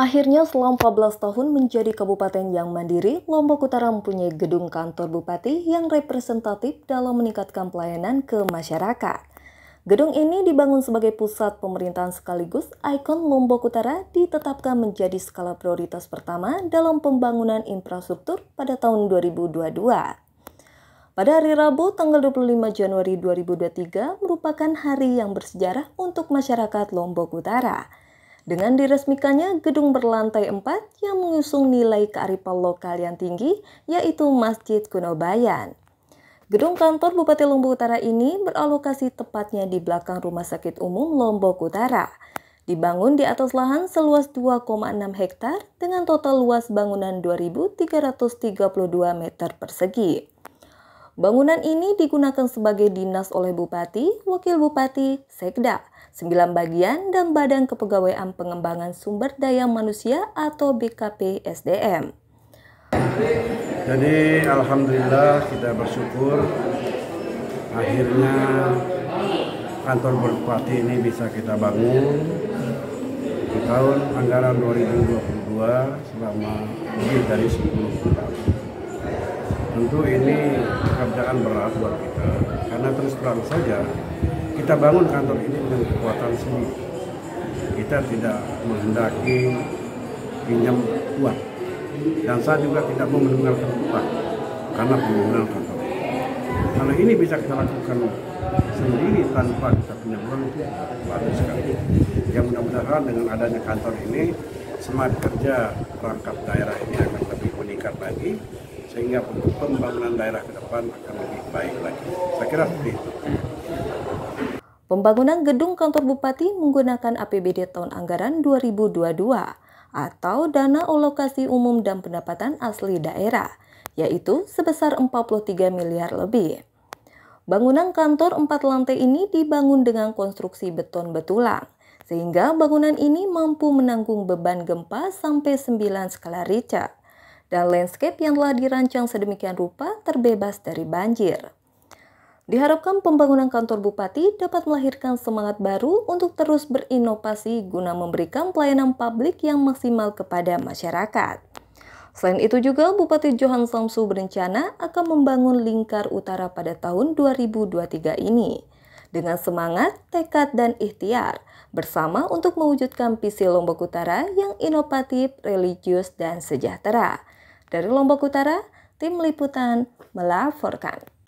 Akhirnya selama 14 tahun menjadi kabupaten yang mandiri, Lombok Utara mempunyai gedung kantor bupati yang representatif dalam meningkatkan pelayanan ke masyarakat. Gedung ini dibangun sebagai pusat pemerintahan sekaligus ikon Lombok Utara ditetapkan menjadi skala prioritas pertama dalam pembangunan infrastruktur pada tahun 2022. Pada hari Rabu, tanggal 25 Januari 2023 merupakan hari yang bersejarah untuk masyarakat Lombok Utara dengan diresmikannya gedung berlantai 4 yang mengusung nilai kearifan lokal yang tinggi, yaitu Masjid Kuno Bayan. Gedung kantor Bupati Lombok Utara ini beralokasi tepatnya di belakang Rumah Sakit Umum Lombok Utara. Dibangun di atas lahan seluas 2,6 hektar dengan total luas bangunan 2.332 meter persegi. Bangunan ini digunakan sebagai dinas oleh Bupati, Wakil Bupati, Sekda, 9 bagian dan Badan Kepegawaian Pengembangan Sumber Daya Manusia atau BKP SDM. Jadi alhamdulillah kita bersyukur akhirnya kantor Bupati ini bisa kita bangun di tahun anggaran 2022 selama lebih dari 10 tahun. Tentu ini pekerjaan berat buat kita karena terus terang saja kita bangun kantor ini dengan kekuatan sendiri. Kita tidak menghendaki pinjam uang. Dan saya juga tidak mau mendengar utang karena pembangunan kantor. Kalau ini bisa kita lakukan sendiri tanpa kita pinjam uang itu bagus sekali. Yang mudah-mudahan dengan adanya kantor ini semangat kerja perangkat daerah ini akan lebih meningkat lagi sehingga untuk pembangunan daerah ke depan akan lebih baik lagi. Saya kira seperti itu. Pembangunan gedung kantor bupati menggunakan APBD tahun anggaran 2022 atau dana alokasi umum dan pendapatan asli daerah, yaitu sebesar 43 miliar lebih. Bangunan kantor empat lantai ini dibangun dengan konstruksi beton betulang, sehingga bangunan ini mampu menanggung beban gempa sampai 9 skala Richter. Dan landscape yang telah dirancang sedemikian rupa terbebas dari banjir. Diharapkan pembangunan kantor bupati dapat melahirkan semangat baru untuk terus berinovasi guna memberikan pelayanan publik yang maksimal kepada masyarakat. Selain itu juga, Bupati Johan Samsu berencana akan membangun lingkar utara pada tahun 2023 ini. Dengan semangat, tekad, dan ikhtiar, bersama untuk mewujudkan visi Lombok Utara yang inovatif, religius, dan sejahtera. Dari Lombok Utara, Tim Liputan melaporkan.